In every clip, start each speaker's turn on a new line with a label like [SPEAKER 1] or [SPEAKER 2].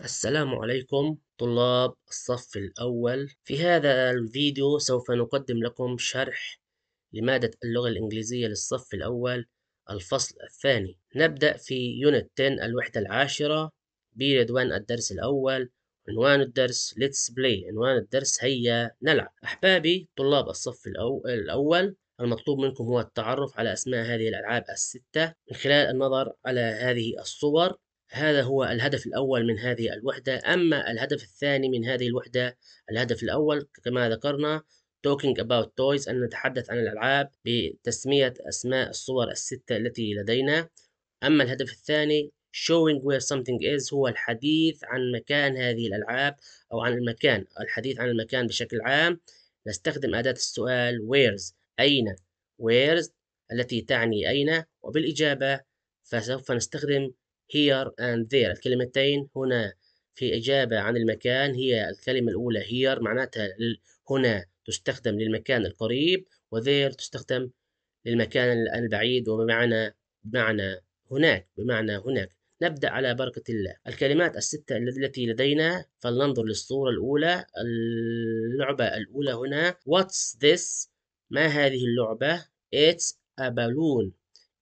[SPEAKER 1] السلام عليكم طلاب الصف الأول في هذا الفيديو سوف نقدم لكم شرح لمادة اللغة الإنجليزية للصف الأول الفصل الثاني نبدأ في يونت 10 الوحدة العاشرة بيريد 1 الدرس الأول عنوان الدرس Let's Play عنوان الدرس هيا نلعب أحبابي طلاب الصف الأول المطلوب منكم هو التعرف على أسماء هذه الألعاب الستة من خلال النظر على هذه الصور هذا هو الهدف الأول من هذه الوحدة أما الهدف الثاني من هذه الوحدة الهدف الأول كما ذكرنا talking about toys أن نتحدث عن الألعاب بتسمية أسماء الصور الستة التي لدينا أما الهدف الثاني showing where something is هو الحديث عن مكان هذه الألعاب أو عن المكان الحديث عن المكان بشكل عام نستخدم أداة السؤال where's أين where's التي تعني أين وبالإجابة فسوف نستخدم here and there الكلمتين هنا في إجابة عن المكان هي الكلمة الأولى here معناتها هنا تستخدم للمكان القريب وذير تستخدم للمكان البعيد وبمعنى بمعنى هناك بمعنى هناك نبدأ على بركة الله الكلمات الستة التي لدينا فلننظر للصورة الأولى اللعبة الأولى هنا What's this؟ ما هذه اللعبة؟ It's a balloon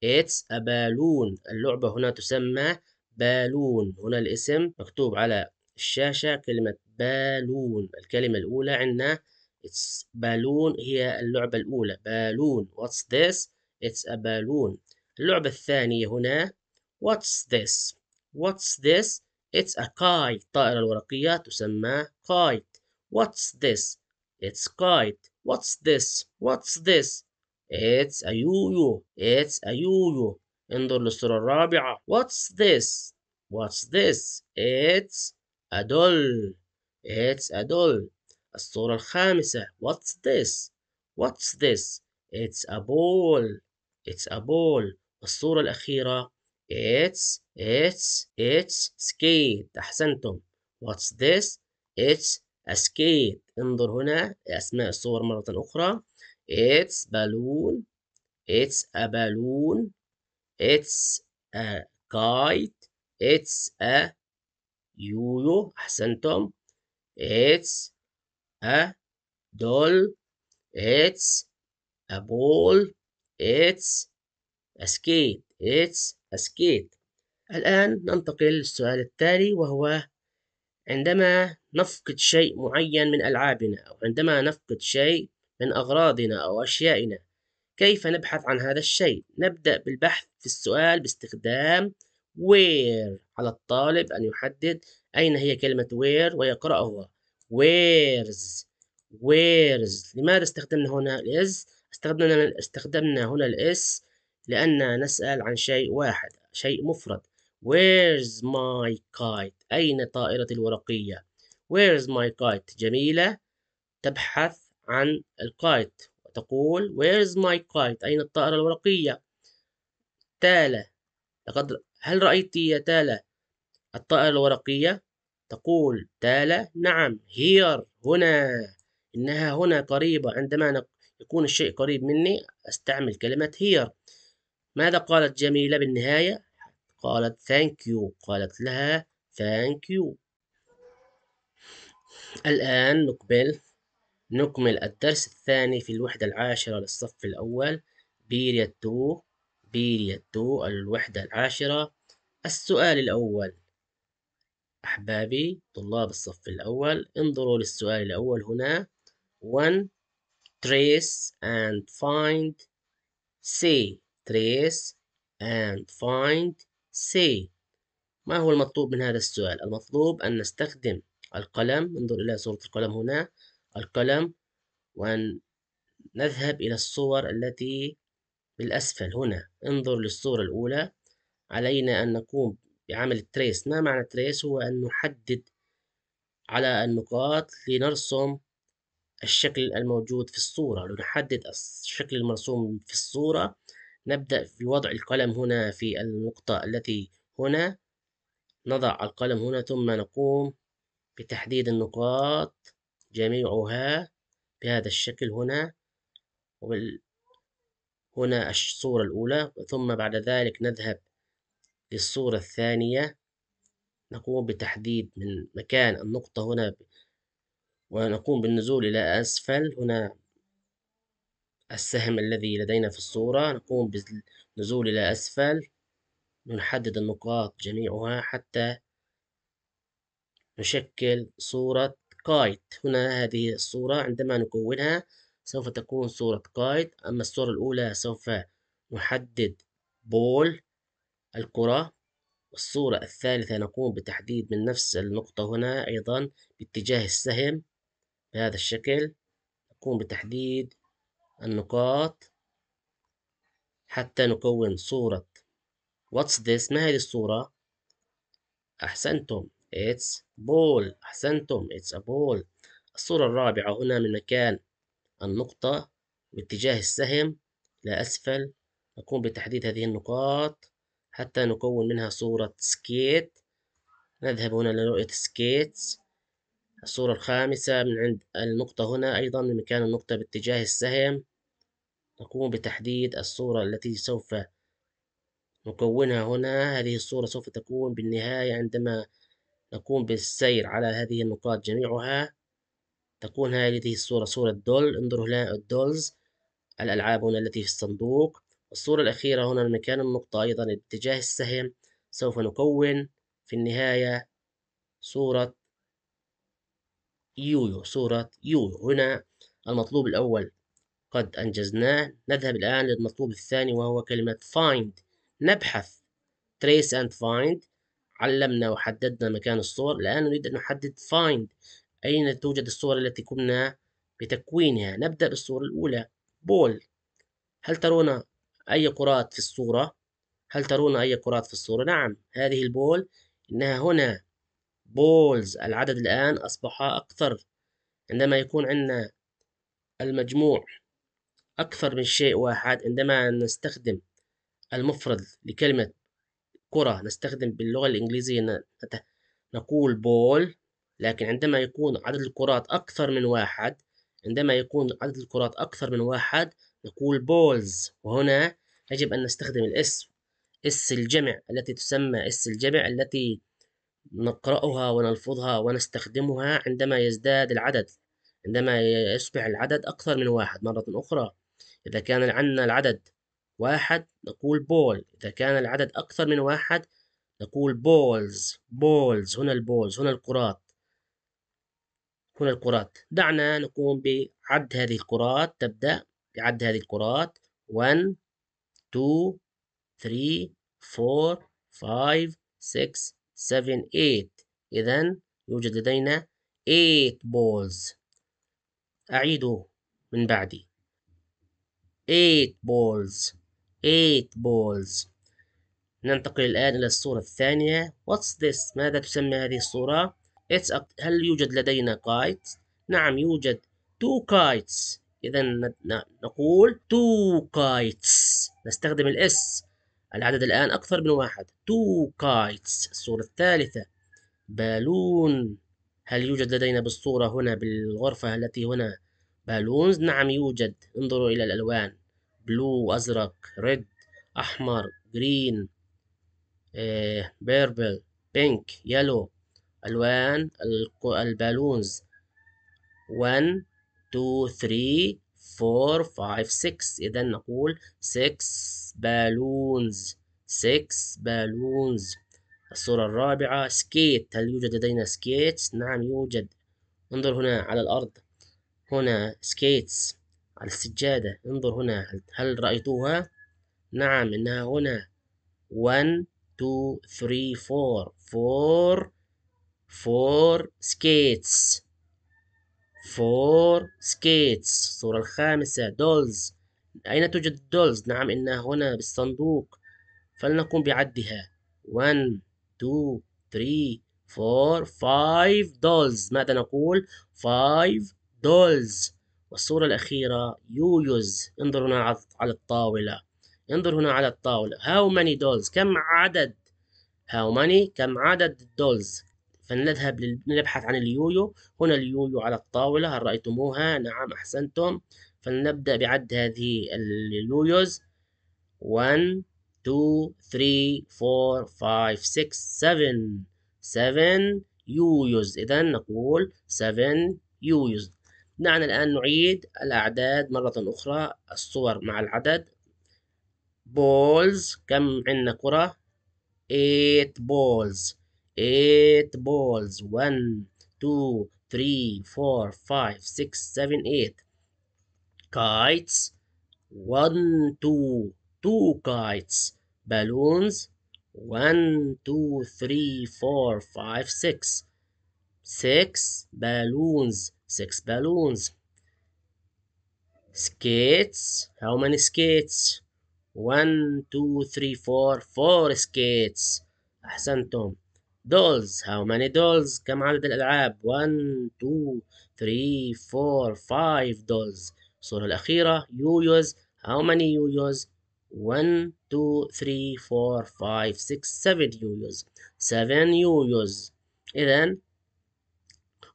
[SPEAKER 1] It's a balloon اللعبة هنا تسمى بالون هنا الاسم مكتوب على الشاشة كلمة بالون الكلمة الأولى عندنا It's بالون هي اللعبة الأولى بالون What's this? It's a balloon اللعبة الثانية هنا What's this? What's this? It's a kite الطائرة الورقية تسمى kite What's this? It's kite What's this? What's this? It's a yo-yo. It's a yo-yo. انظر للصورة الرابعة. What's this? What's this? It's a doll. It's a doll. الصورة الخامسة. What's this? What's this? It's a ball. It's a ball. الصورة الأخيرة. It's it's it's skate. أحسنتم. What's this? It's a skate. انظر هنا أسماء الصور مرة أخرى. It's balloon. It's a balloon. It's a kite. It's a yo-yo. أحسنتم It's a doll. It's a ball. It's a skate. It's a skate. الآن ننتقل للسؤال التالي وهو عندما نفقد شيء معين من ألعابنا أو عندما نفقد شيء من أغراضنا أو أشيائنا كيف نبحث عن هذا الشيء؟ نبدأ بالبحث في السؤال باستخدام where على الطالب أن يحدد أين هي كلمة where ويقرأها where's where's لماذا استخدمنا هنا is استخدمنا استخدمنا هنا الاس لأننا نسأل عن شيء واحد شيء مفرد Where's my kite؟ أين طائرتي الورقية؟ Where's my kite؟ جميلة تبحث عن الكايت وتقول Where's my kite أين الطائرة الورقية تالا لقد هل رأيت يا تالا الطائرة الورقية تقول تالا نعم here هنا إنها هنا قريبة عندما يكون الشيء قريب مني أستعمل كلمة here ماذا قالت جميلة بالنهاية قالت thank you قالت لها thank you الآن نقبل نكمل الدرس الثاني في الوحدة العاشرة للصف الأول بيريد 2 بيريد 2 الوحدة العاشرة السؤال الأول أحبابي طلاب الصف الأول انظروا للسؤال الأول هنا one trace and find say trace and find say ما هو المطلوب من هذا السؤال؟ المطلوب أن نستخدم القلم انظر إلى صورة القلم هنا القلم وأن نذهب إلى الصور التي بالأسفل هنا انظر للصورة الأولى علينا أن نقوم بعمل التريس ما معنى التريس هو أن نحدد على النقاط لنرسم الشكل الموجود في الصورة لنحدد الشكل المرسوم في الصورة نبدأ في وضع القلم هنا في النقطة التي هنا نضع القلم هنا ثم نقوم بتحديد النقاط جميعها بهذا الشكل هنا وبال هنا الصورة الأولى ثم بعد ذلك نذهب للصورة الثانية نقوم بتحديد من مكان النقطة هنا ونقوم بالنزول إلى أسفل هنا السهم الذي لدينا في الصورة نقوم بالنزول إلى أسفل نحدد النقاط جميعها حتى نشكل صورة قايت هنا هذه الصورة عندما نكونها سوف تكون صورة قايت أما الصورة الأولى سوف نحدد بول الكرة الصورة الثالثة نقوم بتحديد من نفس النقطة هنا أيضا باتجاه السهم بهذا الشكل نقوم بتحديد النقاط حتى نكون صورة واتس ذس ما هذه الصورة أحسنتم It's ball أحسنتم It's a ball الصورة الرابعة هنا من مكان النقطة باتجاه السهم إلى أسفل نقوم بتحديد هذه النقاط حتى نكون منها صورة سكيت نذهب هنا لرؤية سكيتس الصورة الخامسة من عند النقطة هنا أيضا من مكان النقطة باتجاه السهم نقوم بتحديد الصورة التي سوف نكونها هنا هذه الصورة سوف تكون بالنهاية عندما نقوم بالسير على هذه النقاط جميعها تكون هذه الصورة صورة دول انظروا هنا الدولز الألعاب هنا التي في الصندوق الصورة الأخيرة هنا مكان النقطة أيضا اتجاه السهم سوف نكون في النهاية صورة يويو صورة يويو هنا المطلوب الأول قد أنجزناه نذهب الآن للمطلوب الثاني وهو كلمة find نبحث trace and find علمنا وحددنا مكان الصور الآن نريد أن نحدد find أين توجد الصور التي قمنا بتكوينها نبدأ بالصورة الأولى بول هل ترون أي قرات في الصورة؟ هل ترون أي قرات في الصورة؟ نعم هذه البول إنها هنا بولز العدد الآن أصبح أكثر عندما يكون عندنا المجموع أكثر من شيء واحد عندما نستخدم المفرد لكلمة كرة نستخدم باللغة الإنجليزية نقول بول لكن عندما يكون عدد الكرات أكثر من واحد عندما يكون عدد الكرات أكثر من واحد نقول بولز وهنا يجب أن نستخدم الاسم اس الجمع التي تسمى اس الجمع التي نقرأها ونلفظها ونستخدمها عندما يزداد العدد عندما يصبح العدد أكثر من واحد مرة أخرى إذا كان عندنا العدد واحد نقول بول إذا كان العدد أكثر من واحد نقول بولز بولز هنا البولز هنا الكرات هنا الكرات دعنا نقوم بعد هذه الكرات تبدأ بعد هذه الكرات 1 2 3 4 5 6 7 8 إذا يوجد لدينا 8 بولز أعيده من بعدي 8 بولز 8 balls ننتقل الآن إلى الصورة الثانية What's this؟ ماذا تسمى هذه الصورة؟ It's a... هل يوجد لدينا kites؟ نعم يوجد two kites إذا نقول two kites نستخدم الاس العدد الآن أكثر من واحد two kites الصورة الثالثة بالون هل يوجد لدينا بالصورة هنا بالغرفة التي هنا بالونز؟ نعم يوجد انظروا إلى الألوان بلو أزرق ريد أحمر جرين بيربل بينك يلو ألوان البالونز 1 2 3 4 5 6 إذا نقول 6 بالونز 6 بالونز الصورة الرابعة سكيت هل يوجد لدينا سكيتس؟ نعم يوجد انظر هنا على الأرض هنا سكيتس السجادة انظر هنا هل رأيتوها؟ نعم إنها هنا 1 2 3 4 4 4 skates 4 skates الصورة الخامسة dolls أين توجد dolls؟ نعم إنها هنا بالصندوق فلنقوم بعدها 1 2 3 4 5 dolls ماذا نقول؟ 5 dolls والصورة الأخيرة يويز انظر هنا على الطاولة انظر هنا على الطاولة how many dolls كم عدد how many كم عدد الدولز فلنذهب لنبحث عن اليويو هنا اليويو على الطاولة هل رأيتموها نعم أحسنتم فلنبدأ بعد هذه اليويوز 1 2 3 4 5 6 7 7 يويوز إذا نقول 7 يويوز دعنا الآن نعيد الأعداد مرة أخرى الصور مع العدد بولز كم عندنا كرة 8 balls 8 balls 1 2 3 4 5 6 7 8 kites 1 2 2 kites balloons 1 2 3 4 5 6 6 balloons six balloons skates how many skates one two three four four skates أحسنتم dolls how many dolls كم عدد الألعاب one two three four five dolls الصورة الأخيرة يويوز how many يويوز one two three four five six seven يويوز seven يويوز إذا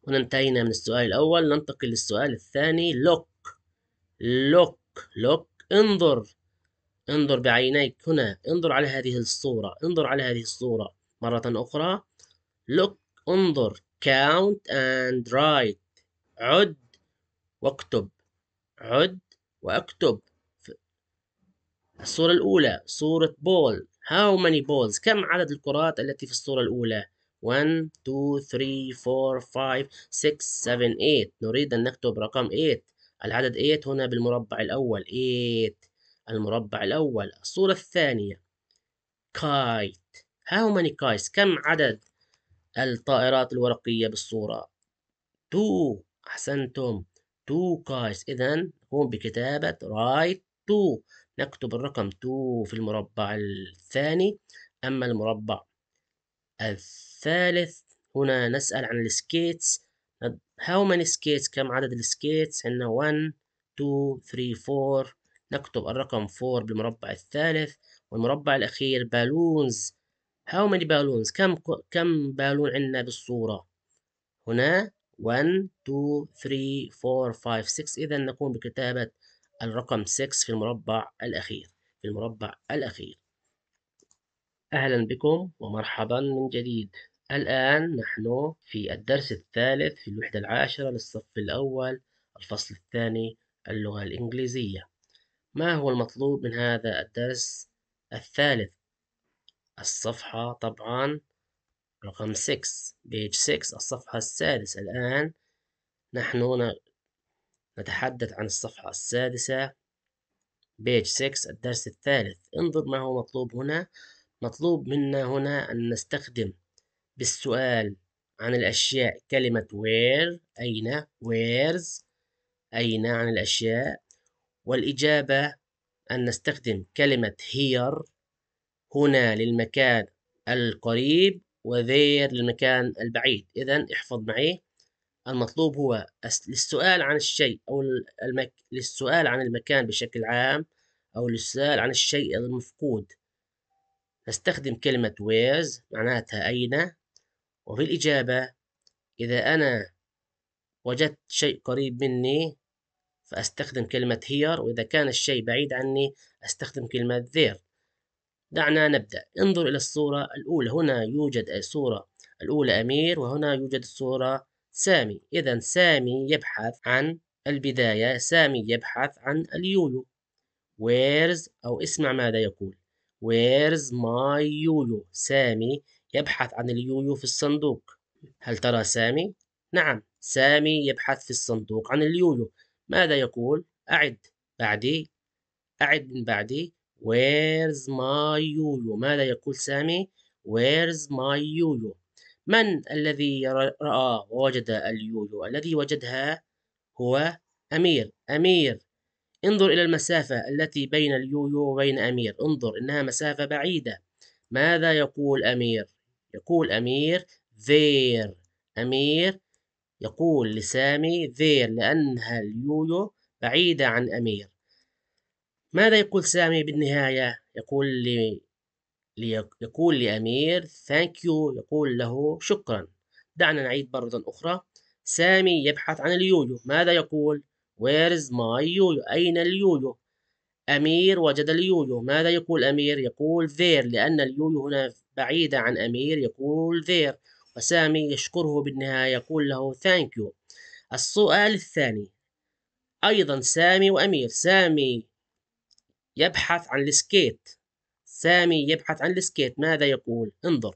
[SPEAKER 1] هنا انتهينا من السؤال الأول ننتقل للسؤال الثاني look look look انظر انظر بعينيك هنا انظر على هذه الصورة انظر على هذه الصورة مرة أخرى look انظر count and write عد واكتب عد واكتب الصورة الأولى صورة بول how many balls كم عدد الكرات التي في الصورة الأولى 1 2 3 4 5 6 7 8 نريد أن نكتب رقم 8 العدد 8 هنا بالمربع الأول 8 المربع الأول الصورة الثانية كايت how many kites كم عدد الطائرات الورقية بالصورة 2 أحسنتم 2 kites إذا نقوم بكتابة رايت 2 نكتب الرقم 2 في المربع الثاني أما المربع الثاني الثالث هنا نسأل عن السكيتس how many skates كم عدد السكيتس عندنا 1 2 3 4 نكتب الرقم 4 بالمربع الثالث والمربع الأخير بالونز how many بالونز كم كم بالون عندنا بالصورة هنا 1 2 3 4 5 6 إذا نقوم بكتابة الرقم 6 في المربع الأخير في المربع الأخير أهلا بكم ومرحبا من جديد الآن نحن في الدرس الثالث في الوحدة العاشرة للصف الأول الفصل الثاني اللغة الإنجليزية ما هو المطلوب من هذا الدرس الثالث الصفحة طبعا رقم 6 بيج 6 الصفحة السادسة الآن نحن نتحدث عن الصفحة السادسة بيج 6 الدرس الثالث انظر ما هو مطلوب هنا مطلوب منا هنا أن نستخدم بالسؤال عن الأشياء كلمة where أين where's أين عن الأشياء والإجابة أن نستخدم كلمة here هنا للمكان القريب وذير للمكان البعيد إذا احفظ معي المطلوب هو للسؤال عن الشيء أو المك... للسؤال عن المكان بشكل عام أو للسؤال عن الشيء المفقود هستخدم كلمة ويز معناتها أين وفي الإجابة إذا أنا وجدت شيء قريب مني فأستخدم كلمة here وإذا كان الشيء بعيد عني أستخدم كلمة there دعنا نبدأ انظر إلى الصورة الأولى هنا يوجد الصورة الأولى أمير وهنا يوجد الصورة سامي إذا سامي يبحث عن البداية سامي يبحث عن اليويو where's أو اسمع ماذا يقول ويرز ماي يويو سامي يبحث عن اليويو في الصندوق هل ترى سامي؟ نعم سامي يبحث في الصندوق عن اليويو ماذا يقول؟ أعد بعدي أعد من بعدي Where's my يويو؟ ماذا يقول سامي؟ Where's my يويو؟ من الذي رأى ووجد اليويو؟ الذي وجدها هو أمير أمير انظر إلى المسافة التي بين اليويو وبين أمير انظر إنها مسافة بعيدة ماذا يقول أمير؟ يقول أمير ذير أمير يقول لسامي ذير لأنها اليويو بعيدة عن أمير ماذا يقول سامي بالنهاية؟ يقول لي يقول لأمير ثانك يو يقول له شكرا دعنا نعيد مرة أخرى سامي يبحث عن اليويو ماذا يقول؟ Where is my yoyo أين اليويو أمير وجد اليويو ماذا يقول أمير يقول there لأن اليويو هنا بعيدة عن أمير يقول there وسامي يشكره بالنهاية يقول له thank you السؤال الثاني أيضا سامي وأمير سامي يبحث عن السكيت سامي يبحث عن السكيت ماذا يقول انظر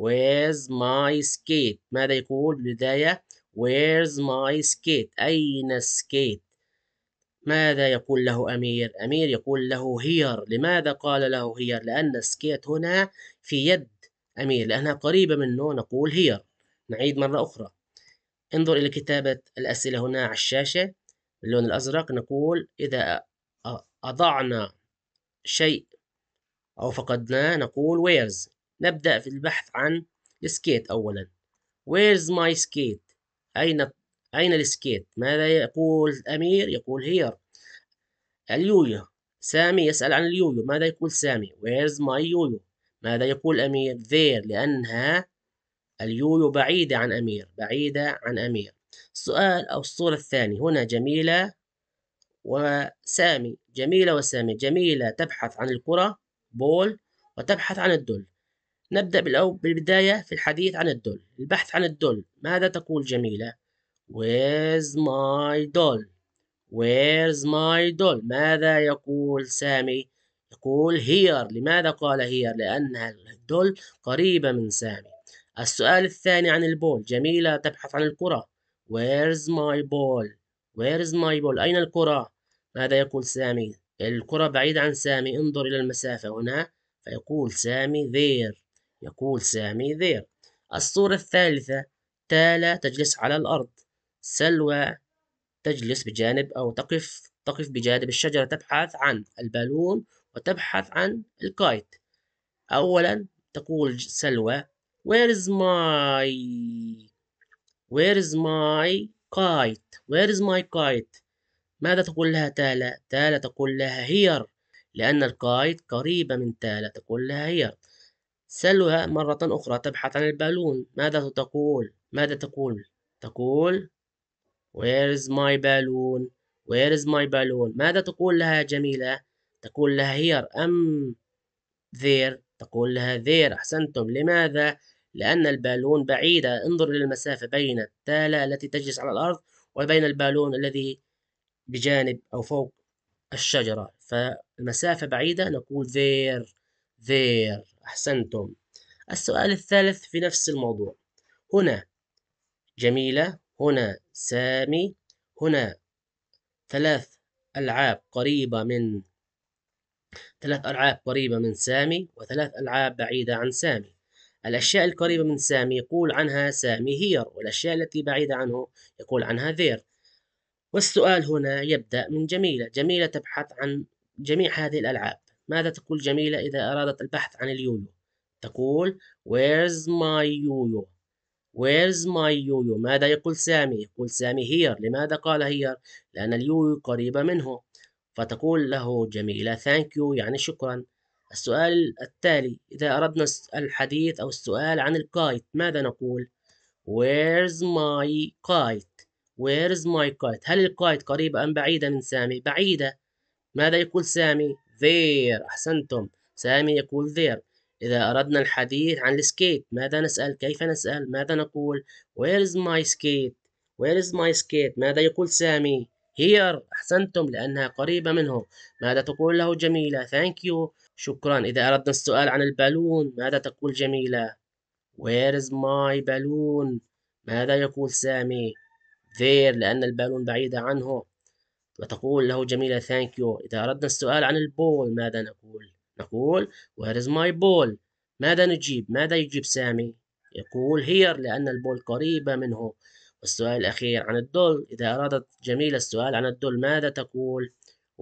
[SPEAKER 1] where's my skate ماذا يقول بداية Where's my skate أين السكيت ماذا يقول له أمير أمير يقول له هير لماذا قال له هير لأن السكيت هنا في يد أمير لأنها قريبة منه نقول هير نعيد مرة أخرى انظر إلى كتابة الأسئلة هنا على الشاشة باللون الأزرق نقول إذا أضعنا شيء أو فقدناه نقول where's نبدأ في البحث عن السكيت أولا where's my skate أين أين السكيت؟ ماذا يقول الأمير؟ يقول هير اليويو سامي يسأل عن اليويو ماذا يقول سامي؟ where's my يويو؟ ماذا يقول أمير؟ there لأنها اليويو بعيدة عن أمير بعيدة عن أمير السؤال أو الصورة الثانية هنا جميلة وسامي جميلة وسامي جميلة تبحث عن الكرة بول وتبحث عن الدل نبدأ بالأول بالبداية في الحديث عن الدول البحث عن الدول ماذا تقول جميلة Where's my doll Where's my doll ماذا يقول سامي يقول here لماذا قال here لأنها الدول قريبة من سامي السؤال الثاني عن البول جميلة تبحث عن الكرة Where's my ball Where's my ball أين الكرة ماذا يقول سامي الكرة بعيدة عن سامي انظر إلى المسافة هنا فيقول سامي there يقول سامي ذير الصورة الثالثة تالا تجلس على الأرض سلوى تجلس بجانب أو تقف تقف بجانب الشجرة تبحث عن البالون وتبحث عن الكايت أولا تقول سلوى Where is my Where is my kite Where is my kite ماذا تقول لها تالا تالا تقول لها here لأن الكايت قريبة من تالا تقول لها here سلها مرة أخرى تبحث عن البالون ماذا تقول ماذا تقول تقول Where is my balloon Where is my balloon ماذا تقول لها جميلة تقول لها here أم there تقول لها there أحسنتم لماذا لأن البالون بعيدة انظر إلى المسافة بين التالة التي تجلس على الأرض وبين البالون الذي بجانب أو فوق الشجرة فالمسافة بعيدة نقول there there أحسنتم السؤال الثالث في نفس الموضوع هنا جميلة هنا سامي هنا ثلاث ألعاب قريبة من ثلاث ألعاب قريبة من سامي وثلاث ألعاب بعيدة عن سامي الأشياء القريبة من سامي يقول عنها سامي هير والأشياء التي بعيدة عنه يقول عنها ذير والسؤال هنا يبدأ من جميلة جميلة تبحث عن جميع هذه الألعاب ماذا تقول جميلة إذا أرادت البحث عن اليويو؟ تقول Where's my يويو؟ Where's my yoyo? ماذا يقول سامي؟ يقول سامي here. لماذا قال here؟ لأن اليويو قريبة منه. فتقول له جميلة thank you يعني شكرا. السؤال التالي إذا أردنا الحديث أو السؤال عن الكايت ماذا نقول؟ Where's my kite? Where's my kite? هل الكايت قريبة أم بعيدة من سامي؟ بعيدة. ماذا يقول سامي؟ ذير أحسنتم سامي يقول ذير إذا أردنا الحديث عن السكيت ماذا نسأل كيف نسأل ماذا نقول Where is my skate Where is my skate ماذا يقول سامي here أحسنتم لأنها قريبة منه ماذا تقول له جميلة Thank you شكرا إذا أردنا السؤال عن البالون ماذا تقول جميلة Where is my balloon ماذا يقول سامي there لأن البالون بعيدة عنه وتقول له جميلة thank you إذا أردنا السؤال عن البول ماذا نقول؟ نقول where is my ball ماذا نجيب؟ ماذا يجيب سامي؟ يقول here لأن البول قريبة منه والسؤال الأخير عن الدول إذا أرادت جميلة السؤال عن الدول ماذا تقول؟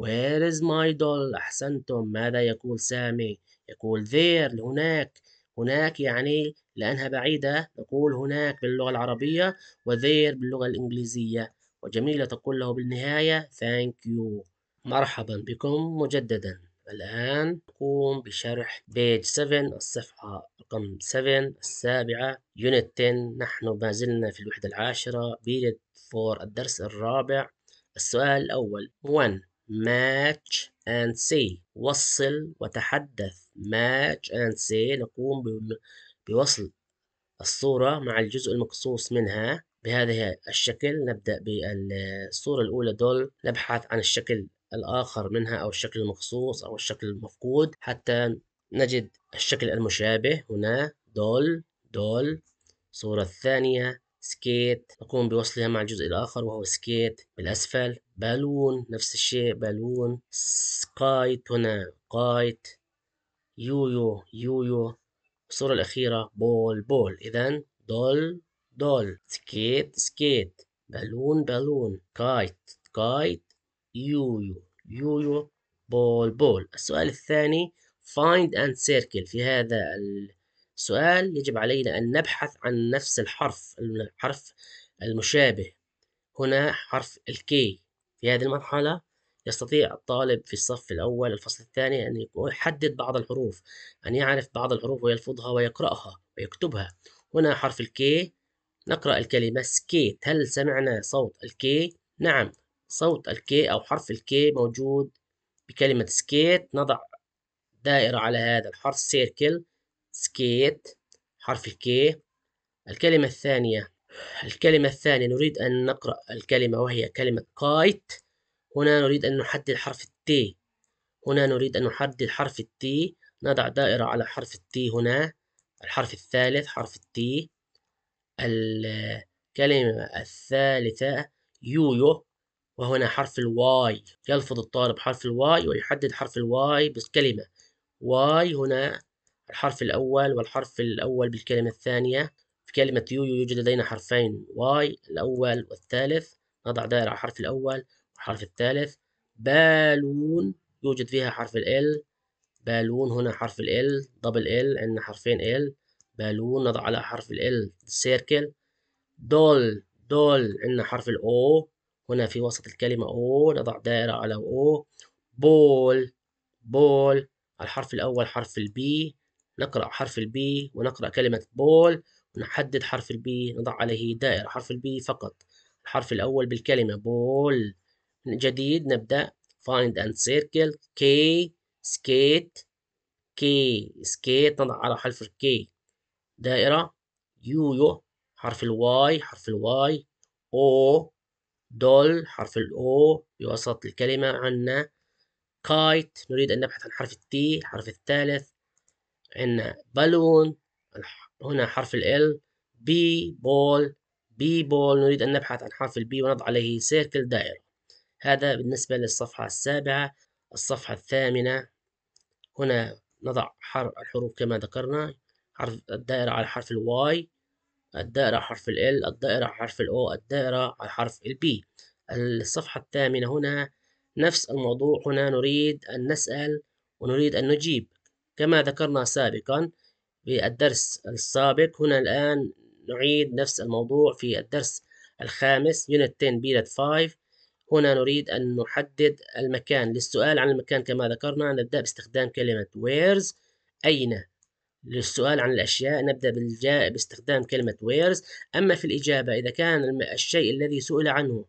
[SPEAKER 1] Where is my doll؟ أحسنتم ماذا يقول سامي؟ يقول there هناك هناك يعني لأنها بعيدة نقول هناك باللغة العربية وذير باللغة الإنجليزية وجميلة تقول له بالنهاية ثانك يو مرحبا بكم مجددا الآن نقوم بشرح بيج 7 الصفحة رقم 7 السابعة يونت 10 نحن ما زلنا في الوحدة العاشرة بيريد 4 الدرس الرابع السؤال الأول 1 match and say وصل وتحدث match and say نقوم بوصل الصورة مع الجزء المقصوص منها بهذا الشكل نبدأ بالصورة الأولى دول نبحث عن الشكل الآخر منها أو الشكل المخصوص أو الشكل المفقود حتى نجد الشكل المشابه هنا دول دول الصورة الثانية سكيت نقوم بوصلها مع الجزء الآخر وهو سكيت بالأسفل بالون نفس الشيء بالون سكايت هنا قايت يويو يويو الصورة الأخيرة بول بول إذا دول دول سكيت سكيت بالون بالون كايت كايت يويو يويو بول بول السؤال الثاني find and circle في هذا السؤال يجب علينا أن نبحث عن نفس الحرف الحرف المشابه هنا حرف الكي في هذه المرحلة يستطيع الطالب في الصف الأول الفصل الثاني أن يحدد بعض الحروف أن يعرف بعض الحروف ويلفظها ويقرأها ويكتبها هنا حرف الكي نقرأ الكلمة سكيت هل سمعنا صوت الكي؟ نعم صوت الكي أو حرف الكي موجود بكلمة سكيت نضع دائرة على هذا الحرف سيركل سكيت حرف الكي الكلمة الثانية الكلمة الثانية نريد أن نقرأ الكلمة وهي كلمة كايت هنا نريد أن نحدد حرف التي هنا نريد أن نحدد حرف التي نضع دائرة على حرف التي هنا الحرف الثالث حرف التي الكلمة الثالثة يويو وهنا حرف الواي يلفظ الطالب حرف الواي ويحدد حرف الواي بكلمة واي هنا الحرف الأول والحرف الأول بالكلمة الثانية في كلمة يويو يوجد لدينا حرفين واي الأول والثالث نضع دائرة على الحرف الأول والحرف الثالث بالون يوجد فيها حرف ال بالون هنا حرف ال دبل ال عندنا حرفين ال بالون نضع على حرف ال سيركل دول دول عندنا حرف الاو هنا في وسط الكلمة او نضع دائرة على او بول بول الحرف الأول حرف البي نقرأ حرف البي ونقرأ كلمة بول ونحدد حرف البي نضع عليه دائرة حرف البي فقط الحرف الأول بالكلمة بول من جديد نبدأ find and circle K skate K skate نضع على حرف K دائرة يويو حرف الواي حرف الواي أو دول حرف الأو بوسط الكلمة عنا كايت نريد أن نبحث عن حرف التي حرف الثالث عنا بالون هنا حرف ال بي بول بي بول نريد أن نبحث عن حرف البي ونضع عليه سيركل دائرة هذا بالنسبة للصفحة السابعة الصفحة الثامنة هنا نضع الحروف كما ذكرنا حرف الدائرة على حرف الواي الدائرة على حرف ال الدائرة على حرف الاو الدائرة على حرف البي الصفحة الثامنة هنا نفس الموضوع هنا نريد أن نسأل ونريد أن نجيب كما ذكرنا سابقا بالدرس السابق هنا الآن نعيد نفس الموضوع في الدرس الخامس يونت 10 period 5 هنا نريد أن نحدد المكان للسؤال عن المكان كما ذكرنا نبدأ باستخدام كلمة where's أين للسؤال عن الأشياء نبدأ بالجاء باستخدام كلمة where's أما في الإجابة إذا كان الشيء الذي سئل عنه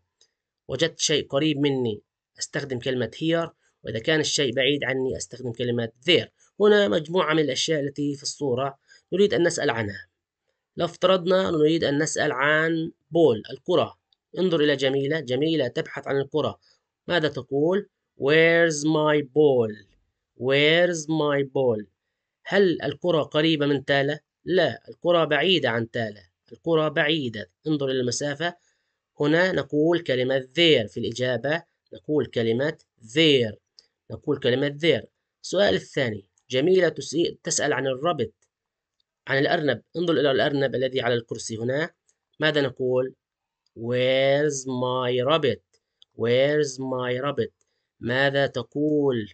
[SPEAKER 1] وجدت شيء قريب مني أستخدم كلمة here وإذا كان الشيء بعيد عني أستخدم كلمة there هنا مجموعة من الأشياء التي في الصورة نريد أن نسأل عنها لو افترضنا نريد أن نسأل عن بول الكرة انظر إلى جميلة جميلة تبحث عن الكرة ماذا تقول Where's my ball Where's my ball هل الكرة قريبة من تالا؟ لا الكرة بعيدة عن تالا الكرة بعيدة انظر إلى المسافة هنا نقول كلمة there في الإجابة نقول كلمة there نقول كلمة there السؤال الثاني جميلة تسأل عن الربط عن الأرنب انظر إلى الأرنب الذي على الكرسي هنا ماذا نقول where's my rabbit where's my rabbit ماذا تقول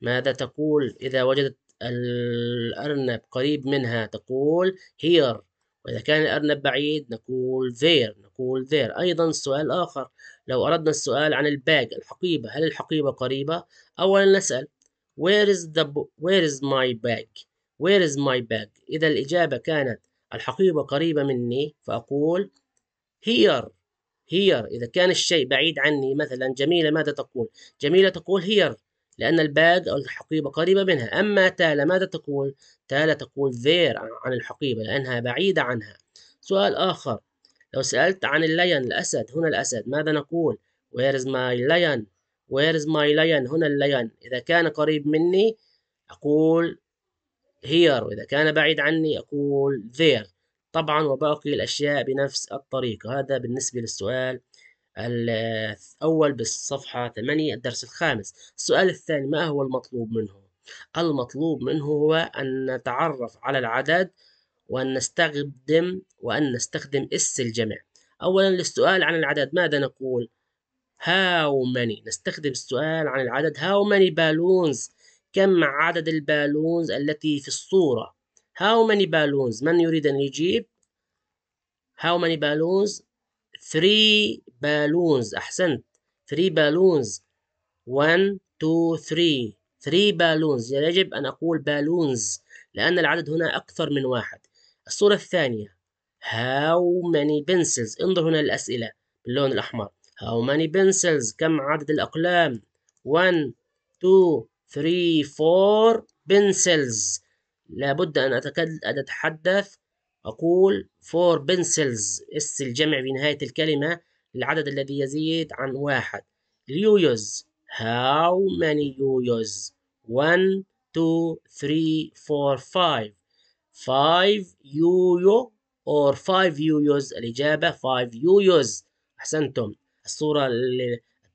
[SPEAKER 1] ماذا تقول إذا وجدت الأرنب قريب منها تقول here وإذا كان الأرنب بعيد نقول there نقول there أيضا سؤال آخر لو أردنا السؤال عن الباج الحقيبة هل الحقيبة قريبة؟ أولا نسأل where is the where is my bag where is my bag إذا الإجابة كانت الحقيبة قريبة مني فأقول here here إذا كان الشيء بعيد عني مثلا جميلة ماذا تقول؟ جميلة تقول here لأن الباد أو الحقيبة قريبة منها أما تالا ماذا تقول؟ تالا تقول ذير عن الحقيبة لأنها بعيدة عنها سؤال آخر لو سألت عن اللين الأسد هنا الأسد ماذا نقول؟ Where is my lion? Where is my lion? هنا اللين إذا كان قريب مني أقول here وإذا كان بعيد عني أقول there طبعا وباقي الأشياء بنفس الطريقة هذا بالنسبة للسؤال الأول بالصفحة 8 الدرس الخامس السؤال الثاني ما هو المطلوب منه؟ المطلوب منه هو أن نتعرف على العدد وأن نستخدم وأن نستخدم اس الجمع أولا للسؤال عن العدد ماذا نقول؟ how many نستخدم السؤال عن العدد how many balloons كم عدد البالونز التي في الصورة how many balloons من يريد أن يجيب how many balloons ثري بالونز احسنت ثري بالونز 1 2 3 3 بالونز يجب ان اقول بالونز لان العدد هنا اكثر من واحد الصورة الثانية how many pencils انظر هنا الاسئلة باللون الاحمر how many pencils كم عدد الاقلام 1 2 3 4 pencils لابد ان اتحدث أقول فور بنسلز اس الجمع بنهاية الكلمة العدد الذي يزيد عن واحد اليويوز how many يويوز 1 2 3 4 5 5 يويو or 5 يويوز الإجابة 5 يويوز أحسنتم الصورة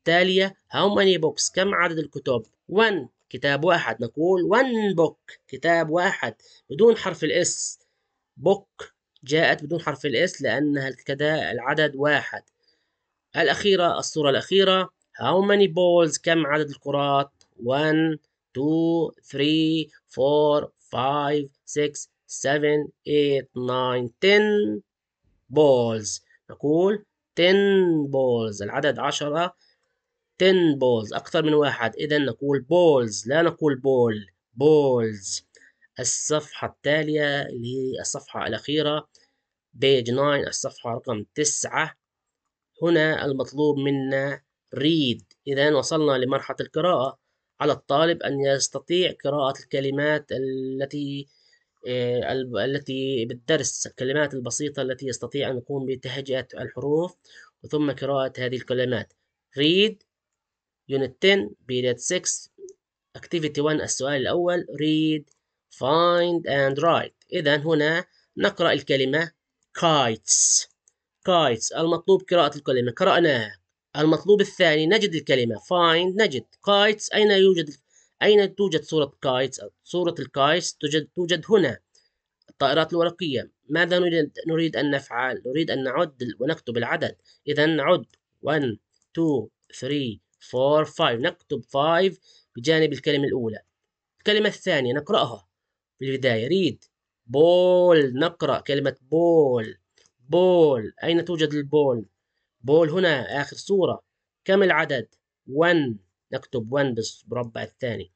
[SPEAKER 1] التالية how many books كم عدد الكتب 1 كتاب واحد نقول one book كتاب واحد بدون حرف الاس بوك جاءت بدون حرف الاس لأنها كده العدد واحد الأخيرة الصورة الأخيرة How many balls كم عدد الكرات 1 2 3 4 5 6 7 8 9 10 balls نقول 10 balls العدد 10 10 balls أكثر من واحد إذا نقول balls لا نقول ball balls الصفحة التالية اللي هي الصفحة الأخيرة بيج 9 الصفحة رقم 9 هنا المطلوب منا read إذا وصلنا لمرحلة القراءة على الطالب أن يستطيع قراءة الكلمات التي آه، التي بالدرس الكلمات البسيطة التي يستطيع أن يقوم بتهجئة الحروف وثم قراءة هذه الكلمات read unit 10 period 6 activity 1 السؤال الأول read find and write إذا هنا نقرأ الكلمة kites kites المطلوب قراءة الكلمة قرأناها المطلوب الثاني نجد الكلمة find نجد kites أين يوجد أين توجد صورة kites صورة الكايتس توجد توجد هنا الطائرات الورقية ماذا نريد نريد أن نفعل نريد أن نعد ونكتب العدد إذا نعد 1 2 3 4 5 نكتب 5 بجانب الكلمة الأولى الكلمة الثانية نقرأها في البداية ريد بول نقرأ كلمة بول بول أين توجد البول بول هنا آخر صورة كم العدد 1 نكتب 1 بالمربع الثاني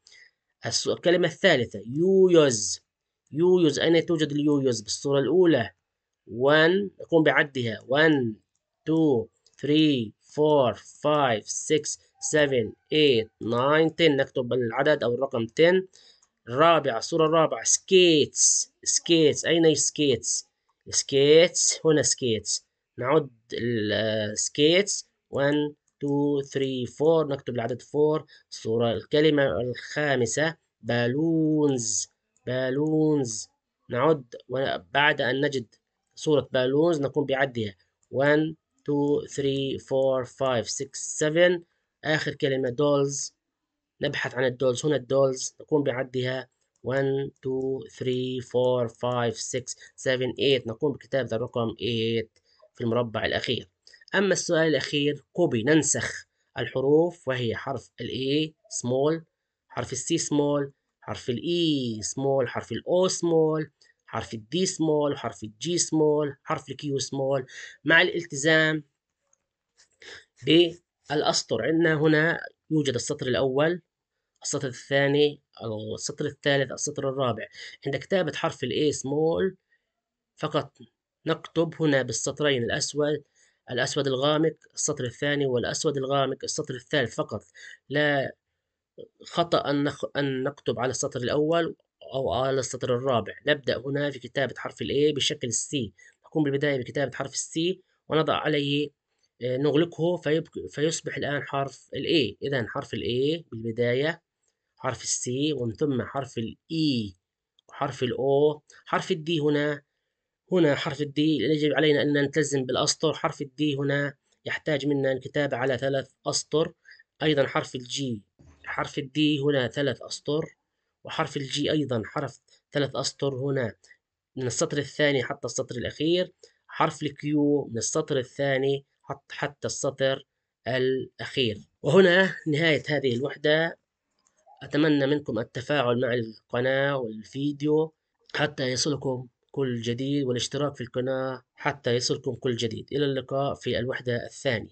[SPEAKER 1] الكلمة الثالثة يويوز يويوز أين توجد اليويوز بالصورة الأولى 1 نقوم بعدها 1 2 3 4 5 6 7 8 9 10 نكتب العدد أو الرقم 10 الرابعة الصورة الرابعة سكيتس سكيتس أين سكيتس سكيتس هنا سكيتس نعد السكيتس 1 2 3 4 نكتب العدد 4 الصورة الكلمة الخامسة بالونز بالونز نعد بعد أن نجد صورة بالونز نقوم بعدها 1 2 3 4 5 6 7 آخر كلمة دولز نبحث عن الدولز هنا الدولز نقوم بعدها 1 2 3 4 5 6 7 8 نقوم بكتابة الرقم 8 في المربع الأخير أما السؤال الأخير كوبي ننسخ الحروف وهي حرف الـ A small حرف السي small حرف الـ E small حرف الـ O small حرف الـ D small حرف الـ G small حرف الـ Q small مع الالتزام بالاسطر عندنا هنا يوجد السطر الاول السطر الثاني أو السطر الثالث السطر الرابع عند كتابة حرف ال A small فقط نكتب هنا بالسطرين الأسود الأسود الغامق السطر الثاني والأسود الغامق السطر الثالث فقط لا خطأ أن, نخ... أن نكتب على السطر الأول أو على السطر الرابع نبدأ هنا في كتابة حرف ال A بشكل السي نقوم بالبداية بكتابة حرف السي ونضع عليه آه، نغلقه فيبك... فيصبح الآن حرف الـ A إذا حرف الـ A بالبداية حرف السي ومن ثم حرف الإي e وحرف الأو حرف الدي هنا هنا حرف الدي يجب علينا أن نلتزم بالأسطر حرف الدي هنا يحتاج منا الكتابة على ثلاث أسطر أيضا حرف الجي حرف الدي هنا ثلاث أسطر وحرف الجي أيضا حرف ثلاث أسطر هنا من السطر الثاني حتى السطر الأخير حرف الكيو من السطر الثاني حتى السطر الأخير وهنا نهاية هذه الوحدة أتمنى منكم التفاعل مع القناة والفيديو حتى يصلكم كل جديد والاشتراك في القناة حتى يصلكم كل جديد إلى اللقاء في الوحدة الثانية